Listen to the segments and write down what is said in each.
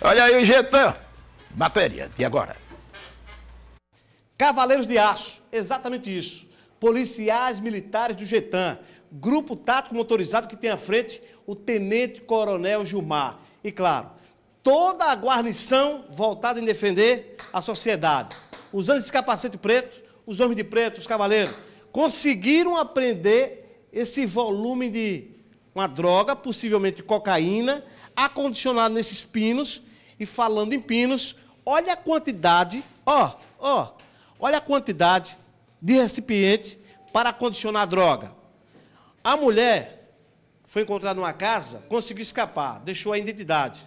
Olha aí o Getão. Matéria de agora. Cavaleiros de Aço, exatamente isso. Policiais militares do Getan, grupo tático motorizado que tem à frente o Tenente Coronel Gilmar. E claro, toda a guarnição voltada em defender a sociedade. Usando esse capacete preto, os homens de preto, os cavaleiros, conseguiram apreender esse volume de uma droga, possivelmente cocaína, acondicionado nesses pinos e falando em pinos, olha a quantidade, ó, ó, olha a quantidade de recipiente para condicionar droga. A mulher foi encontrada numa casa, conseguiu escapar, deixou a identidade.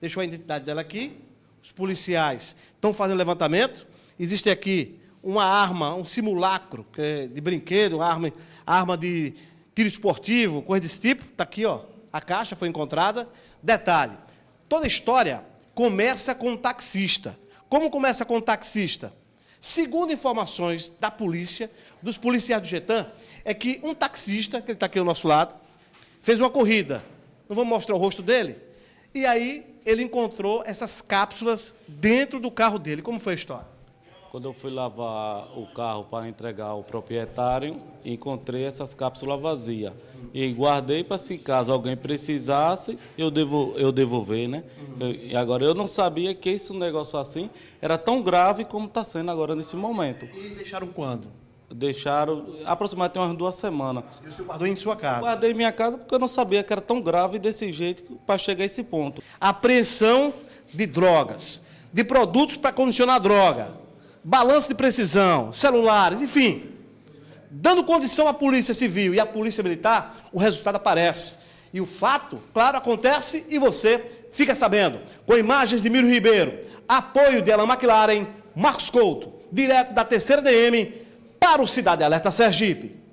Deixou a identidade dela aqui. Os policiais estão fazendo levantamento. Existe aqui uma arma, um simulacro é de brinquedo, arma, arma de tiro esportivo, coisa desse tipo. Está aqui, ó. A caixa foi encontrada. Detalhe: Toda história começa com um taxista. Como começa com um taxista? Segundo informações da polícia, dos policiais do Getan, é que um taxista, que ele está aqui ao nosso lado, fez uma corrida. Não vou mostrar o rosto dele. E aí ele encontrou essas cápsulas dentro do carro dele. Como foi a história? Quando eu fui lavar o carro para entregar ao proprietário, encontrei essas cápsulas vazias. E guardei para se caso alguém precisasse, eu, devo, eu devolver, né? Uhum. Eu, e agora eu não sabia que esse negócio assim era tão grave como está sendo agora nesse momento. E deixaram quando? Deixaram aproximadamente umas duas semanas. E você guardou em sua casa? guardei em minha casa porque eu não sabia que era tão grave desse jeito para chegar a esse ponto. Apreensão de drogas, de produtos para condicionar droga, balanço de precisão, celulares, enfim dando condição à polícia civil e à polícia militar, o resultado aparece. E o fato, claro, acontece e você fica sabendo. Com imagens de Miro Ribeiro, apoio de Alan McLaren, Marcos Couto, direto da terceira DM, para o Cidade Alerta Sergipe.